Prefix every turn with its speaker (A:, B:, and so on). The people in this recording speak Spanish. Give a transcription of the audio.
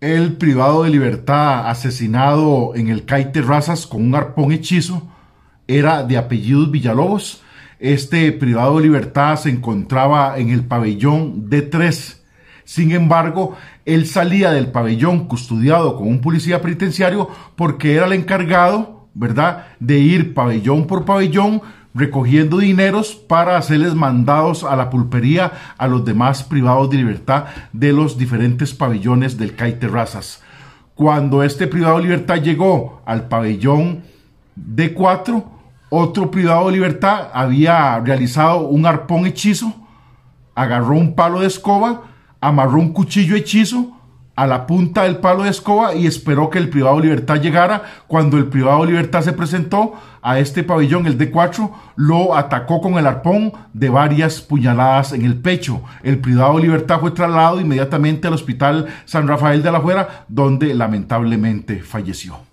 A: el privado de libertad asesinado en el CAI Terrazas con un arpón hechizo era de apellidos Villalobos. Este privado de libertad se encontraba en el pabellón D3. Sin embargo, él salía del pabellón custodiado con un policía penitenciario porque era el encargado, ¿verdad?, de ir pabellón por pabellón recogiendo dineros para hacerles mandados a la pulpería a los demás privados de libertad de los diferentes pabellones del CAI Terrazas. Cuando este privado de libertad llegó al pabellón D4, otro privado de libertad había realizado un arpón hechizo, agarró un palo de escoba, amarró un cuchillo hechizo, a la punta del palo de escoba y esperó que el privado Libertad llegara. Cuando el privado Libertad se presentó a este pabellón, el D4, lo atacó con el arpón de varias puñaladas en el pecho. El privado Libertad fue trasladado inmediatamente al hospital San Rafael de la fuera donde lamentablemente falleció.